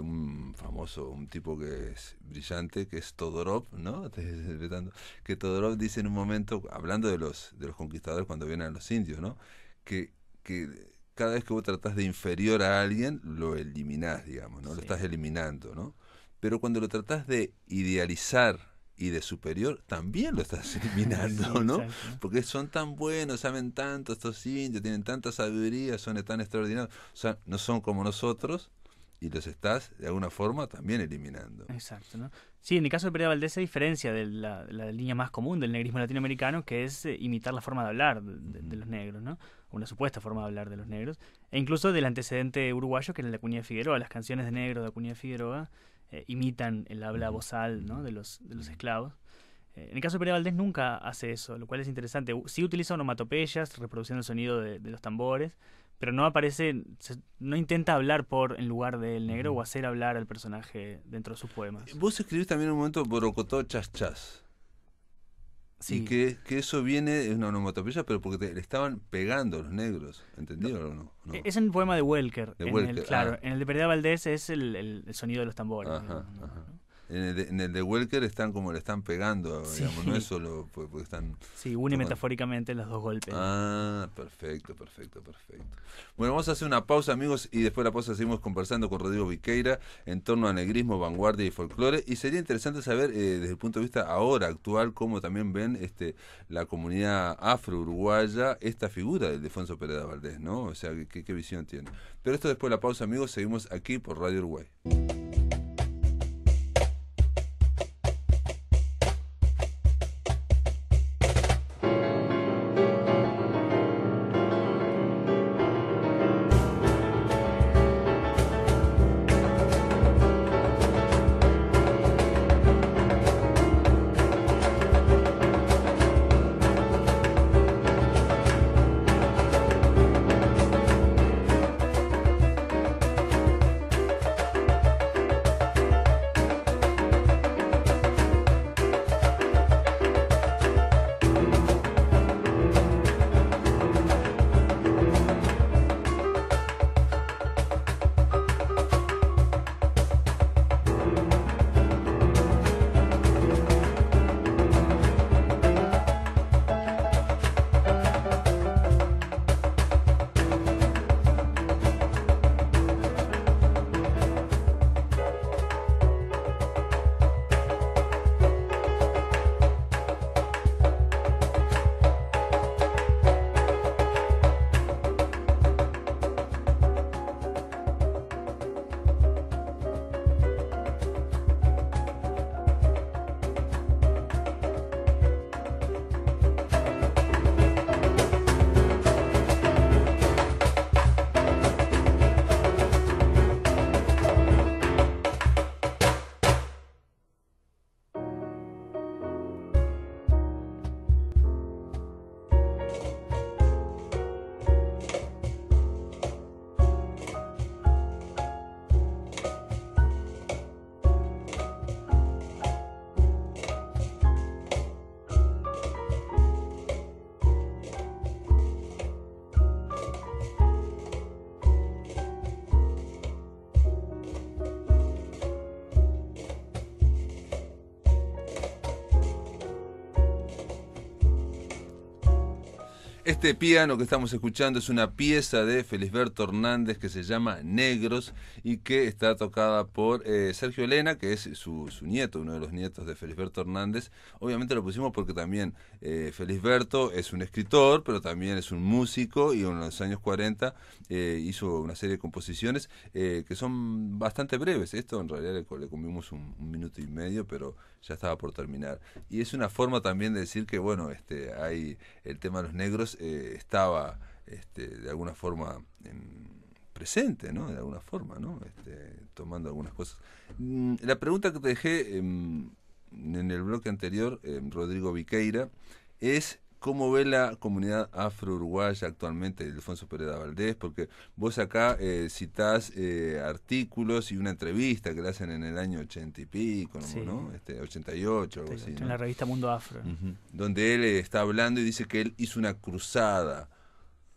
un famoso, un tipo que es brillante, que es Todorov, ¿no? Que Todorov dice en un momento, hablando de los, de los conquistadores cuando vienen los indios, ¿no? Que, que cada vez que vos tratás de inferior a alguien, lo eliminás, digamos, ¿no? Lo estás eliminando, ¿no? Pero cuando lo tratás de idealizar y de superior también lo estás eliminando, ¿no? Porque son tan buenos, saben tanto estos indios, tienen tanta sabiduría, son tan extraordinarios, o sea, no son como nosotros y los estás de alguna forma también eliminando. Exacto, ¿no? Sí, en el caso de Pereira Valdés se diferencia de la, línea más común del negrismo latinoamericano, que es eh, imitar la forma de hablar de, los negros, ¿no? Una supuesta forma de hablar de los negros, e incluso del antecedente uruguayo que era la Acuña de Figueroa, las canciones de negro de Acuña de Figueroa, eh, imitan el habla bozal ¿no? de, los, de los esclavos. Eh, en el caso de Pere Valdés nunca hace eso, lo cual es interesante. Sí utiliza onomatopeyas, reproduciendo el sonido de, los tambores, pero no aparece, no intenta hablar por en lugar del negro o hacer hablar al personaje dentro de sus poemas. Vos escribís también un momento Borocotó Chas Chas. Sí. Y que, eso viene, es una onomatopeya, pero porque le estaban pegando los negros, ¿entendido o no? E-, es un poema de Welker. en El, claro, ah. en el de Pereira Valdés es el, sonido de los tambores en el, de, en el Welker están como le están pegando, digamos, no es solo pues, porque, están... Sí, une metafóricamente los dos golpes. Ah, perfecto, perfecto, perfecto. Bueno, vamos a hacer una pausa, amigos, y después de la pausa seguimos conversando con Rodrigo Viqueira en torno a negrismo, vanguardia y folclore, y sería interesante saber eh, desde el punto de vista ahora, actual, cómo también ven este la comunidad afro-uruguaya esta figura del Defonso Pereda Valdés, ¿no? O sea, ¿qué, qué visión tiene? Pero esto después de la pausa, amigos, seguimos aquí por Radio Uruguay. Este piano que estamos escuchando es una pieza de Felisberto Hernández que se llama Negros y que está tocada por eh, Sergio Elena, que es su, nieto, uno de los nietos de Felisberto Hernández. Obviamente lo pusimos porque también Felizberto eh, Felisberto es un escritor, pero también es un músico y en los años 40 eh, hizo una serie de composiciones que son bastante breves. Esto en realidad le, comimos un, minuto y medio, pero ya estaba por terminar. Y es una forma también de decir que, bueno, este, hay el tema de los negros estaba este, de alguna forma presente, De alguna forma, este, tomando algunas cosas. Mm, la pregunta que te dejé em, en, el bloque anterior, em, Rodrigo Viqueira, es ¿Cómo ve la comunidad afro-uruguaya actualmente, Alfonso Pereda Valdés? Porque vos acá eh, citás eh, artículos y una entrevista que le hacen en el año ochenta y pico, ¿no? Este, 88, algo así. En la revista Mundo Afro. Donde él eh, está hablando y dice que él hizo una cruzada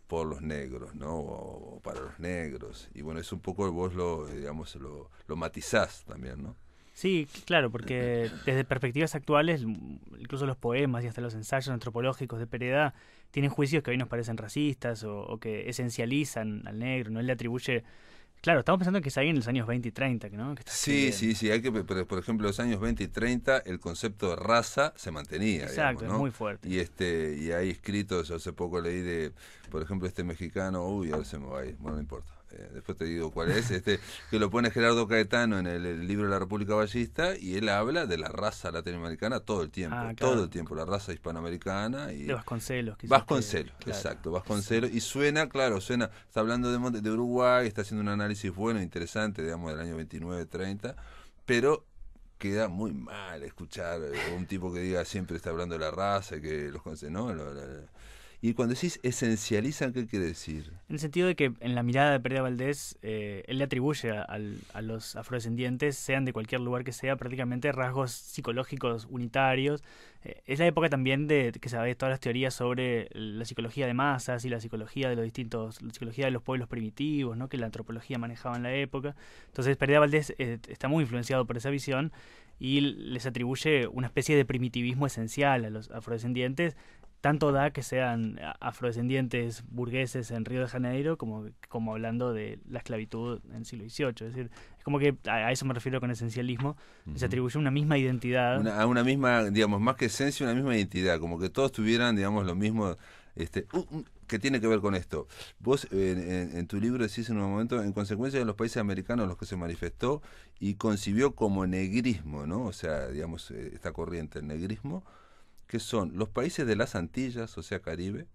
por los negros, ¿no? O, para los negros. Y bueno, es un poco vos lo, eh, digamos, lo, lo matizás también, ¿no? Sí, claro, porque desde perspectivas actuales, incluso los poemas y hasta los ensayos antropológicos de Pereda tienen juicios que hoy nos parecen racistas o, que esencializan al negro, no él le atribuye... Claro, estamos pensando que es ahí en los años 20 y 30, ¿no? sí, sí, sí, hay que, pero, por ejemplo, los años 20 y 30 el concepto de raza se mantenía. Exacto, es muy fuerte. Y, este, y hay escritos, yo hace poco leí de, por ejemplo, este mexicano, uy, ahora se me va a bueno, no importa. Eh, después te digo cuál es, este, que lo pone Gerardo Caetano en el, libro de La República Ballista y él habla de la raza latinoamericana todo el tiempo, ah, todo el tiempo, la raza hispanoamericana. Y, de Vasconcelos. Vasconcelos, exacto, Vasconcelos. Y suena, claro, suena, está hablando de, de Uruguay, está haciendo un análisis bueno, interesante, digamos, del año 29-30, pero queda muy mal escuchar eh, un tipo que diga siempre está hablando de la raza, que los ¿no? Y cuando decís esencializan, ¿qué quiere decir? En el sentido de que en la mirada de Pérez Valdés, eh, él le atribuye a, los afrodescendientes, sean de cualquier lugar que sea, prácticamente rasgos psicológicos unitarios. Eh, es la época también de que se todas las teorías sobre la psicología de masas y la psicología de los distintos, psicología de los pueblos primitivos, ¿no? que la antropología manejaba en la época. Entonces Pérez Valdés eh, está muy influenciado por esa visión y les atribuye una especie de primitivismo esencial a los afrodescendientes tanto da que sean afrodescendientes burgueses en Río de Janeiro como, como hablando de la esclavitud en el siglo XVIII. Es decir, es como que a, eso me refiero con esencialismo, se atribuye una misma identidad. a una misma, digamos, más que esencia, una misma identidad, como que todos tuvieran, digamos, lo mismo. Este, tiene que ver con esto. Vos eh, en, en, tu libro decís en un momento, en consecuencia de los países americanos los que se manifestó y concibió como negrismo, ¿no? O sea, digamos, eh, esta corriente, el negrismo, que son los países de las Antillas, o sea, Caribe,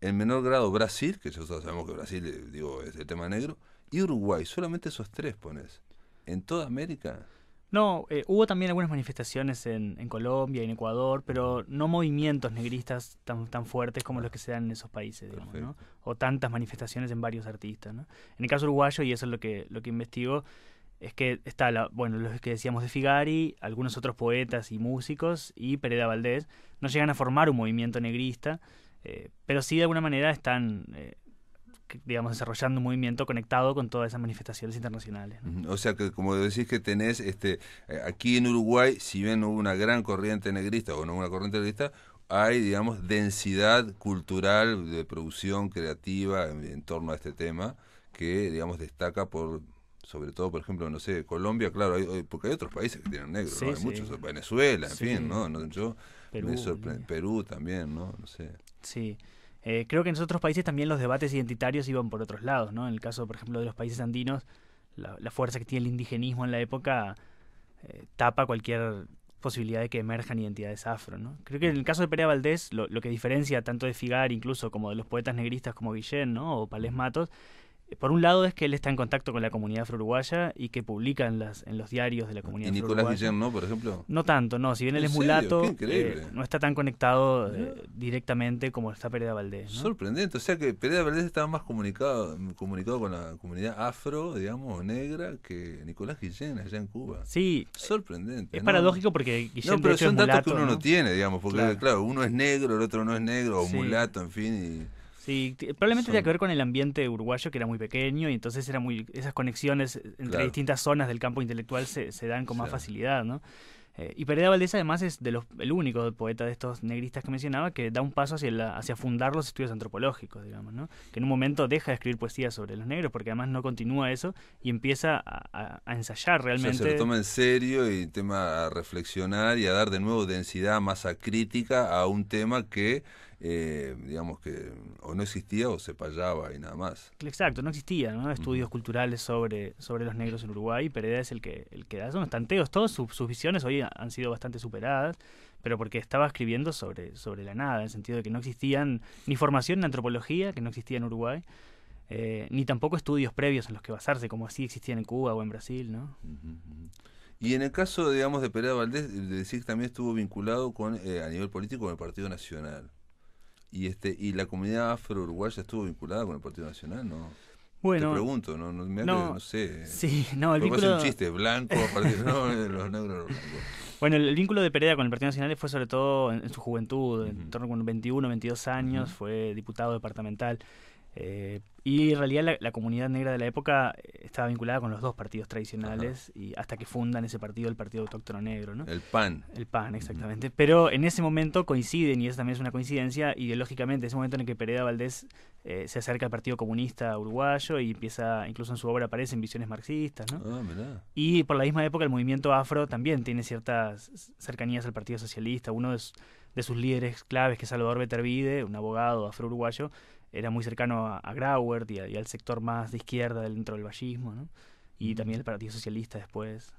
en menor grado Brasil, que ya sabemos que Brasil eh, digo, es el tema negro, y Uruguay, solamente esos tres pones. ¿En toda América? No, eh, hubo también algunas manifestaciones en, Colombia y en Ecuador, pero no movimientos negristas tan, tan fuertes como los que se dan en esos países, o tantas manifestaciones en varios artistas. En el caso uruguayo, y eso es lo que, lo que investigo, es que está, la, bueno, los que decíamos de Figari, algunos otros poetas y músicos y Pereda Valdés, no llegan a formar un movimiento negrista, eh, pero sí de alguna manera están, eh, digamos, desarrollando un movimiento conectado con todas esas manifestaciones internacionales. O sea que, como decís que tenés, este, eh, aquí en Uruguay, si bien hubo una gran corriente negrista o no una corriente negrista, hay, digamos, densidad cultural de producción creativa en torno a este tema que, digamos, destaca por sobre todo, por ejemplo, no sé, Colombia, claro, porque hay otros países que tienen negros, hay muchos, Venezuela, en fin, ¿no? yo, Perú, también, ¿no? No sé. Sí. Eh, creo que en otros países también los debates identitarios iban por otros lados, ¿no? En el caso, por ejemplo, de los países andinos, la, fuerza que tiene el indigenismo en la época eh, tapa cualquier posibilidad de que emerjan identidades afro, ¿no? Creo que en el caso de Perea Valdés, lo, lo que diferencia tanto de Figar incluso como de los poetas negristas como Guillén, ¿no? O Palés Matos, por un lado es que él está en contacto con la comunidad afro-uruguaya y que publica en, las, en los diarios de la comunidad afro-uruguaya. ¿Y Nicolás Guillén no, por ejemplo? No tanto, no. Si bien él es mulato, eh, no está tan conectado eh, directamente como está Pereda Valdés. Sorprendente. O sea que Pereda Valdés estaba más comunicado, comunicado con la comunidad afro, digamos, negra, que Nicolás Guillén allá en Cuba. Sí. Eh, Sorprendente. Es paradójico porque Guillén No, pero son que uno ¿no? tiene, digamos, porque claro. uno es negro, el otro no es negro, o mulato, en fin, y... Sí, probablemente tenía que ver con el ambiente uruguayo, que era muy pequeño, y entonces era muy esas conexiones eh, entre distintas zonas del campo intelectual se, dan con más facilidad, ¿no? Eh, y Pereda Valdés además es de el único poeta de estos negristas que mencionaba que da un paso hacia, hacia fundar los estudios antropológicos, digamos, ¿no? que en un momento deja de escribir poesía sobre los negros porque además no continúa eso y empieza a, ensayar realmente. se lo toma en serio y tema a reflexionar y a dar de nuevo densidad, masa crítica a un tema que eh, digamos que o no existía o se payaba y nada más. Exacto, no existían Estudios culturales sobre, sobre los negros en Uruguay, Pereda es el que, el que da, esos estanteos tanteos, todas sus, visiones hoy han sido bastante superadas, pero porque estaba escribiendo sobre, sobre la nada, en el sentido de que no existían ni formación en antropología, que no existía en Uruguay, eh, ni tampoco estudios previos en los que basarse, como así existían en Cuba o en Brasil, ¿no? Y en el caso, digamos, de Pereda Valdés, decir que también estuvo vinculado con, eh, a nivel político con el Partido Nacional y este y la comunidad afro uruguaya estuvo vinculada con el Partido Nacional, ¿no? Bueno, te pregunto, no, no sé. Sí, no, el vínculo... un chiste, blanco, los negros, Bueno, el, vínculo de Pereda con el Partido Nacional fue sobre todo en, su juventud, en torno a 21, 22 años, fue diputado departamental. Eh, y en realidad la, comunidad negra de la época eh, estaba vinculada con los dos partidos tradicionales y hasta que fundan ese partido, el Partido Autóctono Negro, El PAN. El PAN, exactamente. Pero en ese momento coinciden, y eso también es una coincidencia ideológicamente, ese momento en el que Pereda Valdés eh, se acerca al Partido Comunista Uruguayo y empieza, incluso en su obra aparecen visiones marxistas, ¿no? Ah, y por la misma época el movimiento afro también tiene ciertas cercanías al Partido Socialista. Uno de, sus líderes claves, que es Salvador Betervide, un abogado afro-uruguayo, era muy cercano a, Grauert y, al sector más de izquierda dentro del vallismo, y también el Partido Socialista después.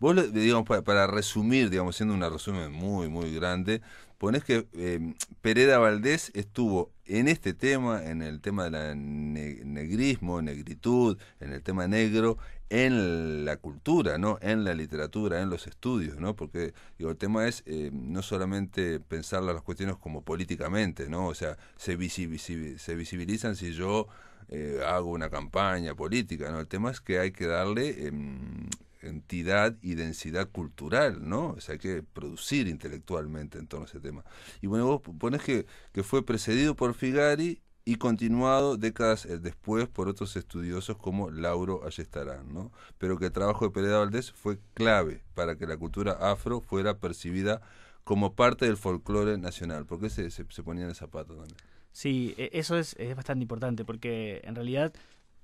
Vos, digamos, para, resumir, digamos, siendo una resumen muy, muy grande, ponés que eh, Pereda Valdés estuvo en este tema, en el tema del negrismo, negritud, en el tema negro, en la cultura, ¿no? en la literatura, en los estudios, ¿no? porque el tema es eh, no solamente pensar las cuestiones como políticamente, ¿no? o sea, se, visibilizan si yo eh, hago una campaña política, ¿no? el tema es que hay que darle em, entidad y densidad cultural, ¿no? O sea, hay que producir intelectualmente en torno a ese tema. Y bueno, vos pones que, que fue precedido por Figari y continuado décadas eh, después por otros estudiosos como Lauro Ayestarán, ¿no? pero que el trabajo de Pereda Valdés fue clave para que la cultura afro fuera percibida como parte del folclore nacional. ¿Por qué se, se, ponían el zapato también? Sí, e, eso es, es bastante importante, porque en realidad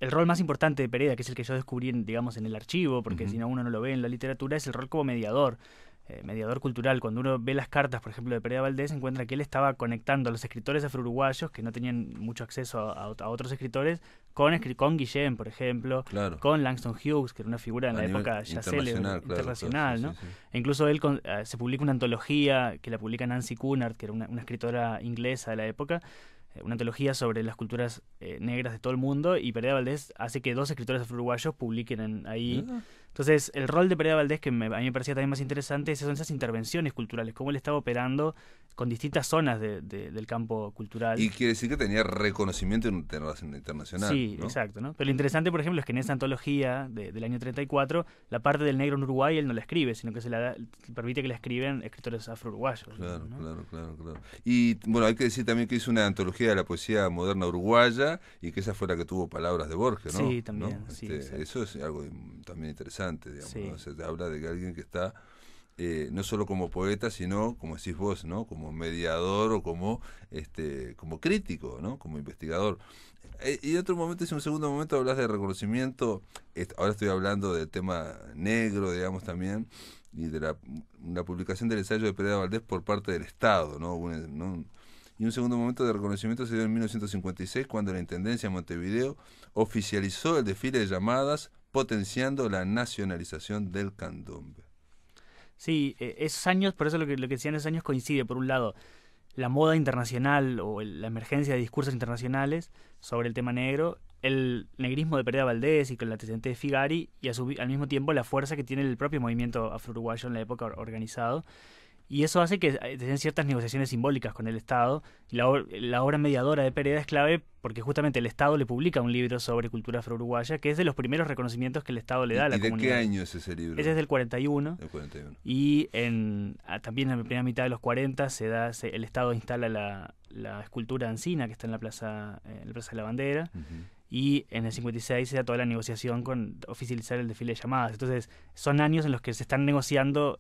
el rol más importante de Pereda, que es el que yo descubrí, en, digamos, en el archivo, porque si no uno no lo ve en la literatura, es el rol como mediador. Eh, mediador cultural. Cuando uno ve las cartas, por ejemplo, de Perea Valdés, encuentra que él estaba conectando a los escritores afro-uruguayos que no tenían mucho acceso a, otros escritores con, con Guillén, por ejemplo, con Langston Hughes, que era una figura en la época ya célebre, internacional, e incluso él eh, se publica una antología que la publica Nancy Cunard, que era una, escritora inglesa de la época, eh, una antología sobre las culturas negras de todo el mundo y Perea Valdés hace que dos escritores afro-uruguayos publiquen ahí. Entonces, el rol de Pereira Valdés, que a mí me parecía también más interesante, son esas intervenciones culturales, cómo él estaba operando con distintas zonas del campo cultural. Y quiere decir que tenía reconocimiento internacional. Sí, exacto. Pero lo interesante, por ejemplo, es que en esa antología del año 34, la parte del negro en Uruguay él no la escribe, sino que se la permite que la escriben escritores afro-uruguayos. Claro, claro, claro, Y bueno, hay que decir también que hizo una antología de la poesía moderna uruguaya y que esa fue la que tuvo palabras de Borges, ¿no? Sí, también. sí, este, eso es algo también interesante. Se habla de alguien que está eh, no solo como poeta, sino como decís vos, ¿no? Como mediador o como este, como crítico, ¿no? Como investigador. E, y en otro momento, en un segundo momento, hablas de reconocimiento. ahora estoy hablando del tema negro, digamos, también, y de la, publicación del ensayo de Pereira Valdés por parte del Estado, ¿no? Y un segundo momento de reconocimiento se dio en 1956, cuando la Intendencia de Montevideo oficializó el desfile de llamadas potenciando la nacionalización del candombe. Sí, e, esos años, por eso lo que, lo que decían esos años coincide, por un lado, la moda internacional o la emergencia de discursos internacionales sobre el tema negro, el negrismo de Pereira Valdés y con el antecedente de Figari, y al mismo tiempo la fuerza que tiene el propio movimiento afro-uruguayo en la época organizado, y eso hace que eh, tengan ciertas negociaciones simbólicas con el Estado. la, obra mediadora de Pérez es clave porque justamente el Estado le publica un libro sobre cultura afro-uruguaya, que es de los primeros reconocimientos que el Estado le da a la de comunidad. qué año es ese libro? Ese es del 41. 41. Y en, ah, también en la primera mitad de los 40 se da, el Estado instala la, escultura encina Ancina, que está en la Plaza, eh, en la plaza de la Bandera y en el 56 se da toda la negociación con oficializar el desfile de llamadas. Entonces, son años en los que se están negociando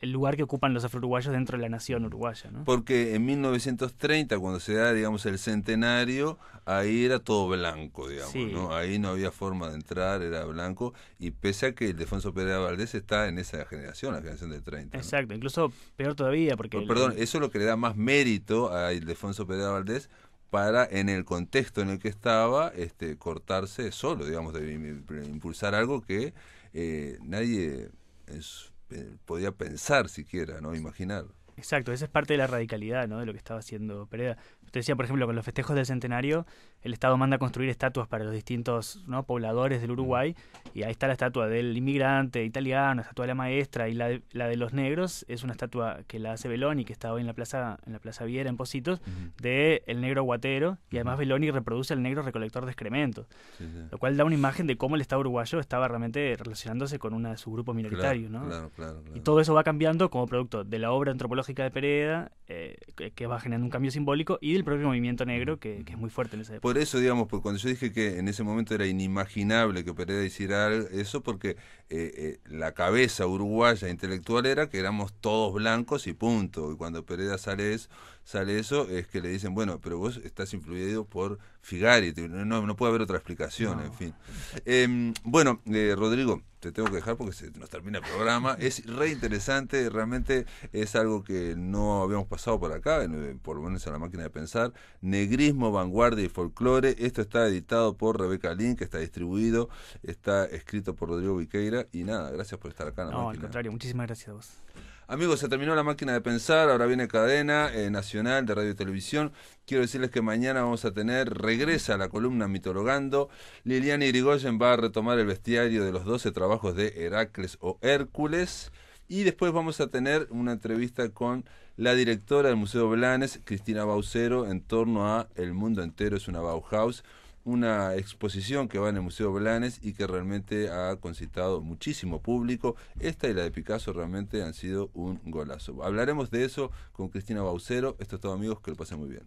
el lugar que ocupan los afro-uruguayos dentro de la nación uruguaya. Porque en 1930, cuando se da, digamos, el centenario, ahí era todo blanco, digamos, Ahí no había forma de entrar, era blanco, y pese a que Defonso Pereira Valdés está en esa generación, la generación de 30. Exacto, incluso peor todavía, porque... Perdón, eso es lo que le da más mérito a Defonso Pereira Valdés, para en el contexto en el que estaba este, cortarse solo, digamos, de, impulsar algo que eh, nadie eh, podía pensar siquiera, ¿no? Imaginar. Exacto, esa es parte de la radicalidad, ¿no? De lo que estaba haciendo Pereda. Usted decía, por ejemplo, con los festejos del centenario, el Estado manda a construir estatuas para los distintos pobladores del Uruguay, y ahí está la estatua del inmigrante italiano, la estatua de la maestra, y la de, los negros es una estatua que la hace Beloni, que está hoy en la plaza, en la plaza Viera, en Positos, de el negro guatero, y además Beloni reproduce al negro recolector de excrementos, lo cual da una imagen de cómo el Estado uruguayo estaba realmente relacionándose con uno de sus grupos minoritarios. ¿no? y todo eso va cambiando como producto de la obra antropológica de Pereda, eh, que, va generando un cambio simbólico, y del propio movimiento negro, que, que es muy fuerte en esa época. Pues por eso, digamos, porque cuando yo dije que en ese momento era inimaginable que Pereda hiciera eso, porque eh, eh, la cabeza uruguaya intelectual era que éramos todos blancos y punto. Y cuando Pereda sale es sale eso, es que le dicen, bueno, pero vos estás influido por Figari, no, puede haber otra explicación, en fin. Em, bueno, eh, Rodrigo, te tengo que dejar porque se nos termina el programa. Es re interesante, realmente es algo que no habíamos pasado por acá, eh, por lo menos en la máquina de pensar. Negrismo, vanguardia y folclore. Esto está editado por Rebeca Lin, que está distribuido, está escrito por Rodrigo Viqueira. Y nada, gracias por estar acá. no, al contrario, muchísimas gracias a vos. Amigos, se terminó la máquina de pensar, ahora viene cadena eh, nacional de radio y televisión. Quiero decirles que mañana vamos a tener, regresa la columna Mitologando. Liliana Irigoyen va a retomar el bestiario de los 12 trabajos de Heracles o Hércules. Y después vamos a tener una entrevista con la directora del Museo Blanes, Cristina Baucero, en torno a El Mundo Entero es una Bauhaus una exposición que va en el Museo Blanes y que realmente ha concitado muchísimo público. Esta y la de Picasso realmente han sido un golazo. Hablaremos de eso con Cristina Baucero. Esto es todo amigos, que lo pasen muy bien.